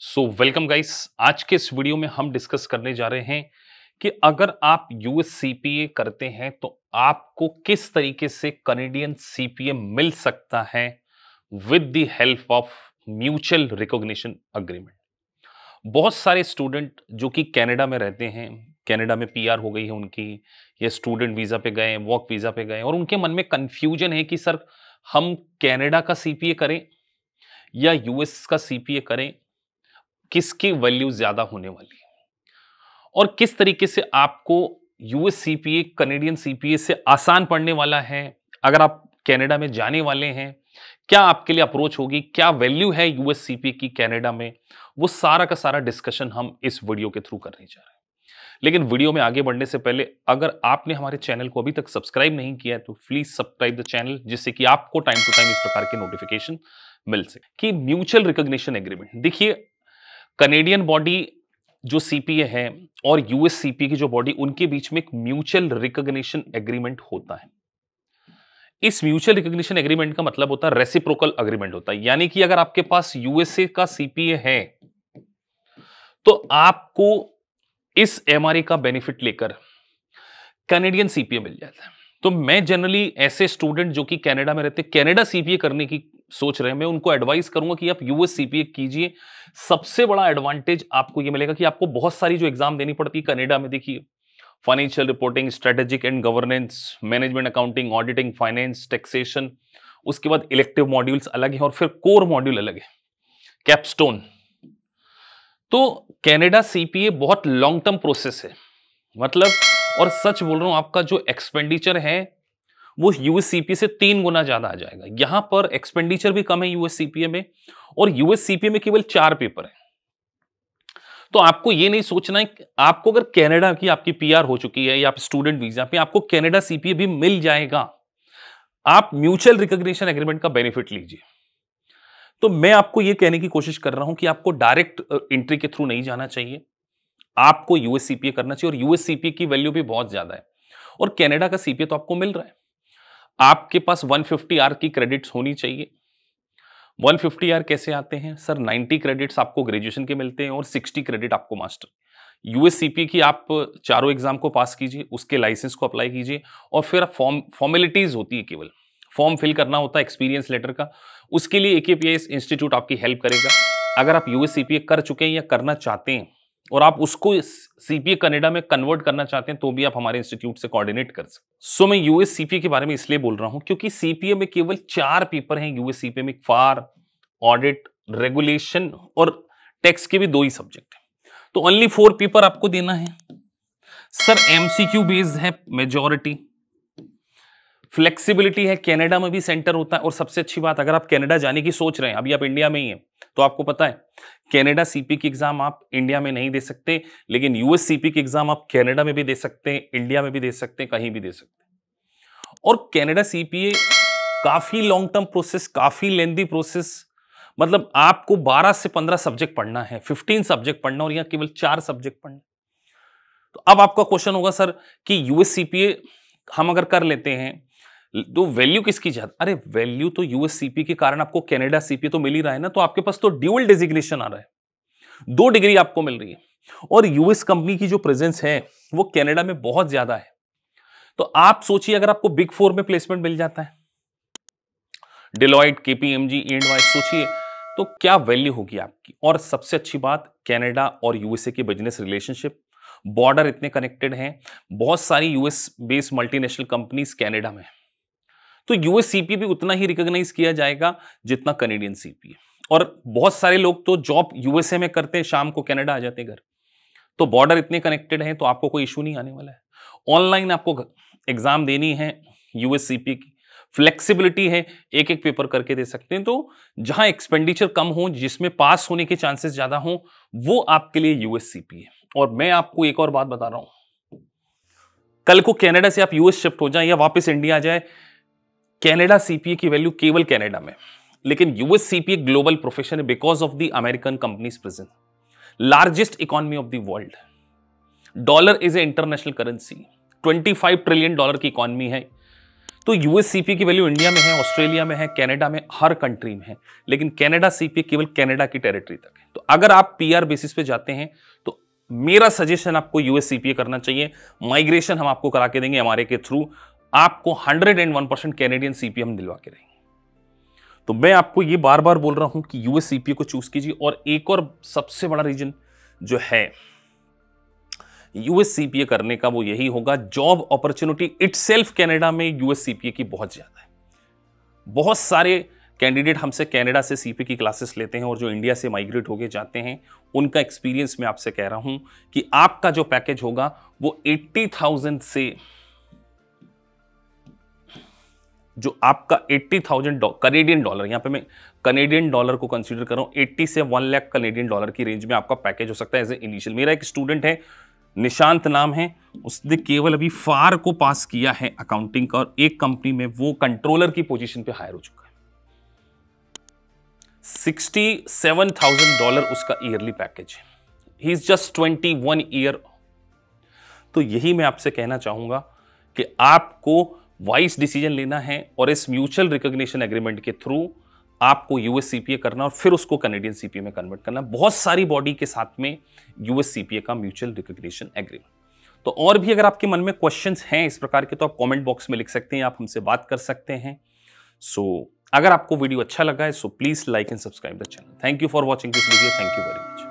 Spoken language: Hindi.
सो वेलकम गाइस आज के इस वीडियो में हम डिस्कस करने जा रहे हैं कि अगर आप यूएस सीपीए करते हैं तो आपको किस तरीके से कनेडियन सीपीए मिल सकता है with the help of mutual recognition agreement बहुत सारे स्टूडेंट जो कि कनाडा में रहते हैं कनाडा में पीआर हो गई है उनकी या स्टूडेंट वीज़ा पे गए वॉक वीज़ा पे गए और उनके मन में कन्फ्यूजन है कि सर हम कनाडा का सीपीए करें या यूएस का सीपीए करें किसकी वैल्यू ज्यादा होने वाली है और किस तरीके से आपको यूएस सीपीए कनेडियन सीपीए से आसान पड़ने वाला है अगर आप कनाडा में जाने वाले हैं क्या आपके लिए अप्रोच होगी क्या वैल्यू है यूएस सीपीए की कनाडा में वो सारा का सारा डिस्कशन हम इस वीडियो के थ्रू करने जा रहे हैं लेकिन वीडियो में आगे बढ़ने से पहले अगर आपने हमारे चैनल को अभी तक सब्सक्राइब नहीं किया है तो प्लीज सब्सक्राइब द चैनल जिससे कि आपको टाइम टू टाइम इस प्रकार के नोटिफिकेशन मिल सके कि म्यूचुअल रिकॉग्निशन एग्रीमेंट देखिए कनेडियन बॉडी जो सीपीए है और यूएस सीपीए की जो बॉडी उनके बीच में एक म्यूचुअल रिकॉग्निशन एग्रीमेंट होता है इस म्यूचुअल रिकॉग्निशन एग्रीमेंट का मतलब होता है रेसिप्रोकल एग्रीमेंट होता है यानी कि अगर आपके पास यूएसए का सीपीए है तो आपको इस एमआरए का बेनिफिट लेकर कैनेडियन सीपीए मिल जाता है तो मैं जनरली ऐसे स्टूडेंट जो कि कनाडा में रहते कनाडा सीपीए करने की सोच रहे हैं मैं उनको एडवाइस करूंगा कि आप यूएस सीपीए कीजिए सबसे बड़ा एडवांटेज आपको ये मिलेगा कि आपको बहुत सारी जो एग्जाम देनी पड़ती है कनेडा में देखिए financial reporting strategic and governance management accounting auditing finance taxation उसके बाद इलेक्टिव मॉड्यूल्स अलग है और फिर कोर मॉड्यूल अलग है कैपस्टोन तो कैनेडा सीपीए बहुत लॉन्ग टर्म प्रोसेस है मतलब और सच बोल रहा हूं आपका जो एक्सपेंडिचर है वो यूएससीपीए से तीन गुना ज्यादा आ जाएगा यहां पर एक्सपेंडिचर भी कम है यूएससीपीए में और यूएससीपीए में केवल चार पेपर है तो आपको ये नहीं सोचना है आपको अगर कैनेडा की आपकी पीआर हो चुकी है या स्टूडेंट वीजा पे आपको कैनेडा सीपीए भी मिल जाएगा आप म्यूचुअल रिकॉग्निशन एग्रीमेंट का बेनिफिट लीजिए तो मैं आपको यह कहने की कोशिश कर रहा हूं कि आपको डायरेक्ट एंट्री के थ्रू नहीं जाना चाहिए आपको यूएससीपीए करना चाहिए और यूएससीपीए की वैल्यू भी बहुत ज्यादा है और कनाडा का सीपीए तो आपको मिल रहा है आपके पास 150 आर की क्रेडिट्स होनी चाहिए 150 आर कैसे आते हैं सर 90 क्रेडिट्स आपको ग्रेजुएशन के मिलते हैं और 60 क्रेडिट आपको मास्टर यूएससीपी की आप चारों एग्जाम को पास कीजिए उसके लाइसेंस को अप्लाई कीजिए और फिर फॉर्म फॉर्मेलिटीज़ होती है केवल फॉर्म फिल करना होता है एक्सपीरियंस लेटर का उसके लिए ए इंस्टीट्यूट आपकी हेल्प करेगा अगर आप यूएससीपी कर चुके हैं या करना चाहते हैं और आप उसको सीपीए कनेडा में कन्वर्ट करना चाहते हैं तो भी आप हमारे इंस्टीट्यूट से कोऑर्डिनेट कर सकते सो मैं यूएस सीपीए के बारे में इसलिए बोल रहा हूं क्योंकि सीपीए में केवल चार पेपर हैं यूएस सीपीए में फार ऑडिट रेगुलेशन और टैक्स के भी दो ही सब्जेक्ट हैं तो ओनली फोर पेपर आपको देना है सर एमसीक्यू बेस्ड है मेजोरिटी फ्लेक्सिबिलिटी है कनाडा में भी सेंटर होता है और सबसे अच्छी बात अगर आप कनाडा जाने की सोच रहे हैं अभी आप इंडिया में ही हैं तो आपको पता है कनाडा सीपी की एग्जाम आप इंडिया में नहीं दे सकते लेकिन यूएस सीपी की एग्जाम आप कनाडा में भी दे सकते हैं इंडिया में भी दे सकते हैं कहीं भी दे सकते हैं और कैनेडा सीपीए काफी लॉन्ग टर्म प्रोसेस काफी लेंदी प्रोसेस मतलब आपको 12 से 15 सब्जेक्ट पढ़ना है 15 सब्जेक्ट पढ़ना और यहाँ केवल चार सब्जेक्ट पढ़ना तो अब आपका क्वेश्चन होगा सर कि यूएस सी हम अगर कर लेते हैं तो वैल्यू किसकी ज्यादा अरे वैल्यू तो यूएससीपी के कारण आपको कैनेडा सीपी तो मिल ही रहा है ना तो आपके पास तो ड्यूअल डेजिग्नेशन आ रहा है दो डिग्री आपको मिल रही है और यूएस कंपनी की जो प्रेजेंस है वो कैनेडा में बहुत ज्यादा है तो आप सोचिए अगर आपको बिग फोर में प्लेसमेंट मिल जाता है डिलॉइट केपीएमजी एंड वाइज सोचिए तो क्या वैल्यू होगी आपकी और सबसे अच्छी बात कैनेडा और यूएसए के बिजनेस रिलेशनशिप बॉर्डर इतने कनेक्टेड हैं बहुत सारी US based multinational companies Canada में तो यूएस सीपी भी उतना ही रिकॉग्नाइज किया जाएगा जितना कनेडियन सीपी और बहुत सारे लोग तो जॉब यूएसए में करते हैं शाम को कनाडा आ जाते हैं घर तो बॉर्डर इतने कनेक्टेड हैं तो आपको कोई इशू नहीं आने वाला है ऑनलाइन आपको एग्जाम देनी है यूएस की फ्लेक्सिबिलिटी है एक एक पेपर करके दे सकते हैं तो जहां एक्सपेंडिचर कम हो जिसमें पास होने के चांसेस ज्यादा हो वो आपके लिए यूएससीपी है और मैं आपको एक और बात बता रहा हूं कल को कनाडा से आप यूएस शिफ्ट हो जाए या वापस इंडिया आ जाए कैनेडा सीपीए की वैल्यू केवल कैनेडा में लेकिन यूएस सीपीए ग्लोबल प्रोफेशन है because of the American companies present largest economy of the world dollar is a international currency 25 trillion dollar की इकोनॉमी है तो यूएस सीपीए की वैल्यू इंडिया में है ऑस्ट्रेलिया में है कैनेडा में हर कंट्री में है लेकिन कैनेडा सीपीए केवल कैनेडा की टेरिटरी तक है तो अगर आप पीआर बेसिस पे जाते हैं तो मेरा सजेशन आपको यूएस सीपीए करना चाहिए माइग्रेशन हम आपको करा के देंगे हमारे के थ्रू आपको 101 परसेंट कैनेडियन सीपीएम दिलवा के रहेंगे तो मैं आपको ये बार बार बोल रहा हूं कि यूएस सीपीए को चूज कीजिए और एक और सबसे बड़ा रीजन जो है यूएस सीपीए करने का वो यही होगा job opportunity itself Canada में यूएस सीपीए की बहुत ज्यादा है बहुत सारे कैंडिडेट हमसे कैनेडा से सीपी की क्लासेस लेते हैं और जो इंडिया से माइग्रेट होके जाते हैं उनका एक्सपीरियंस मैं आपसे कह रहा हूं कि आपका जो पैकेज होगा वो एट्टी से जो आपका एट्टी थाउजेंड कनेडियन डॉलर यहाँ पे मैं कनेडियन डॉलर को कंसीडर कर रहा हूँ 80 से 1 लाख कनेडियन डॉलर की रेंज में आपका पैकेज हो सकता है एज ए इनिशियल मेरा एक स्टूडेंट है निशांत नाम है उसने केवल अभी फार को पास किया है अकाउंटिंग का और एक कंपनी में वो कंट्रोलर की पोजिशन पर हायर हो चुका है सिक्सटी सेवन थाउजेंड डॉलर उसका ईयरली पैकेज है he is just twenty one year तो यही मैं आपसे कहना चाहूंगा कि आपको वाइस डिसीजन लेना है और इस म्यूचुअल रिकग्निशन एग्रीमेंट के थ्रू आपको यूएस सी करना और फिर उसको कैनेडियन सीपीए में कन्वर्ट करना बहुत सारी बॉडी के साथ में यूएस सी का म्यूचुअल रिकग्निशन एग्रीमेंट तो और भी अगर आपके मन में क्वेश्चन हैं इस प्रकार के तो आप कॉमेंट बॉक्स में लिख सकते हैं आप हमसे बात कर सकते हैं सो so, अगर आपको वीडियो अच्छा लगा है so please like and subscribe the channel thank you for watching this video thank you very much